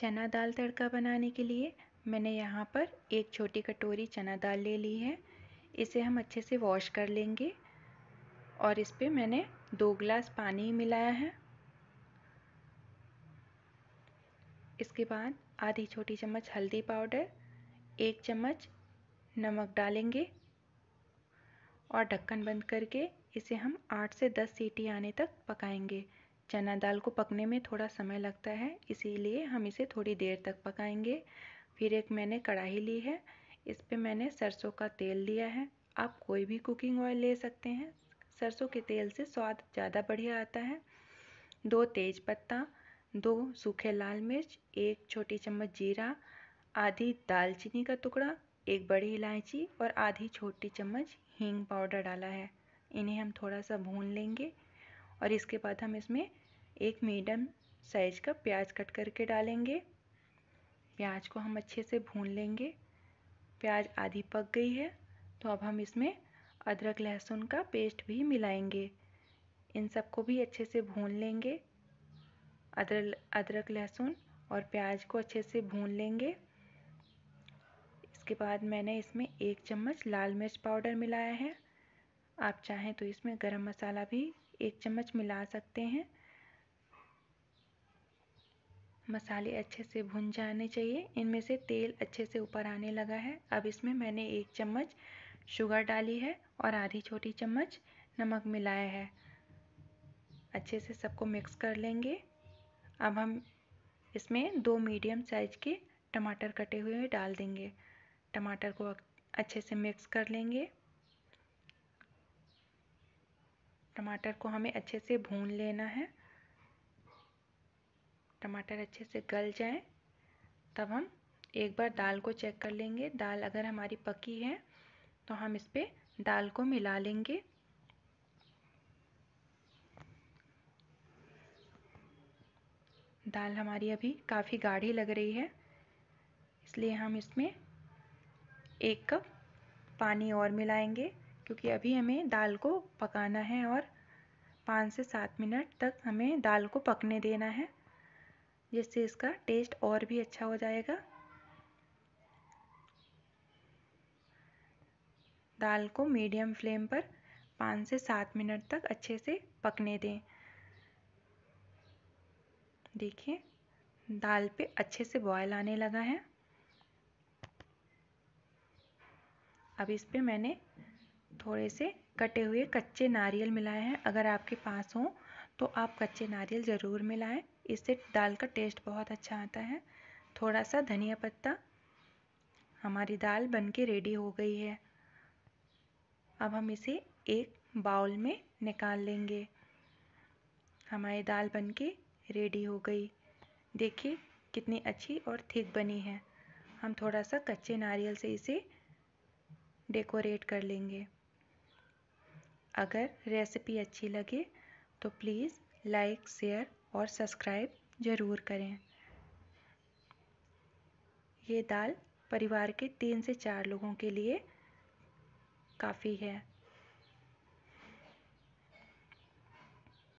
चना दाल तड़का बनाने के लिए मैंने यहाँ पर एक छोटी कटोरी चना दाल ले ली है इसे हम अच्छे से वॉश कर लेंगे और इस पर मैंने दो गिलास पानी मिलाया है इसके बाद आधी छोटी चम्मच हल्दी पाउडर एक चम्मच नमक डालेंगे और ढक्कन बंद करके इसे हम आठ से दस सीटी आने तक पकाएंगे चना दाल को पकने में थोड़ा समय लगता है इसीलिए हम इसे थोड़ी देर तक पकाएंगे फिर एक मैंने कढ़ाई ली है इस पे मैंने सरसों का तेल लिया है आप कोई भी कुकिंग ऑयल ले सकते हैं सरसों के तेल से स्वाद ज़्यादा बढ़िया आता है दो तेज पत्ता दो सूखे लाल मिर्च एक छोटी चम्मच जीरा आधी दालचीनी का टुकड़ा एक बड़ी इलायची और आधी छोटी चम्मच हींग पाउडर डाला है इन्हें हम थोड़ा सा भून लेंगे और इसके बाद हम इसमें एक मीडियम साइज़ का प्याज कट करके डालेंगे प्याज को हम अच्छे से भून लेंगे प्याज आधी पक गई है तो अब हम इसमें अदरक लहसुन का पेस्ट भी मिलाएंगे इन सबको भी अच्छे से भून लेंगे अदरक अदरक लहसुन और प्याज को अच्छे से भून लेंगे इसके बाद मैंने इसमें एक चम्मच लाल मिर्च पाउडर मिलाया है आप चाहें तो इसमें गरम मसाला भी एक चम्मच मिला सकते हैं मसाले अच्छे से भुन जाने चाहिए इनमें से तेल अच्छे से ऊपर आने लगा है अब इसमें मैंने एक चम्मच शुगर डाली है और आधी छोटी चम्मच नमक मिलाया है अच्छे से सबको मिक्स कर लेंगे अब हम इसमें दो मीडियम साइज के टमाटर कटे हुए डाल देंगे टमाटर को अच्छे से मिक्स कर लेंगे टमाटर को हमें अच्छे से भून लेना है टमाटर अच्छे से गल जाए तब हम एक बार दाल को चेक कर लेंगे दाल अगर हमारी पकी है तो हम इस पर दाल को मिला लेंगे दाल हमारी अभी काफ़ी गाढ़ी लग रही है इसलिए हम इसमें एक कप पानी और मिलाएंगे क्योंकि अभी हमें दाल को पकाना है और पाँच से सात मिनट तक हमें दाल को पकने देना है जिससे इसका टेस्ट और भी अच्छा हो जाएगा दाल को मीडियम फ्लेम पर पाँच से सात मिनट तक अच्छे से पकने दें देखिए दाल पे अच्छे से बॉयल आने लगा है अब इस पर मैंने थोड़े से कटे हुए कच्चे नारियल मिलाए हैं अगर आपके पास हो तो आप कच्चे नारियल ज़रूर मिलाएं इससे दाल का टेस्ट बहुत अच्छा आता है थोड़ा सा धनिया पत्ता हमारी दाल बन के रेडी हो गई है अब हम इसे एक बाउल में निकाल लेंगे हमारी दाल बन के रेडी हो गई देखिए कितनी अच्छी और थिक बनी है हम थोड़ा सा कच्चे नारियल से इसे डेकोरेट कर लेंगे अगर रेसिपी अच्छी लगे तो प्लीज़ लाइक शेयर और सब्सक्राइब ज़रूर करें ये दाल परिवार के तीन से चार लोगों के लिए काफ़ी है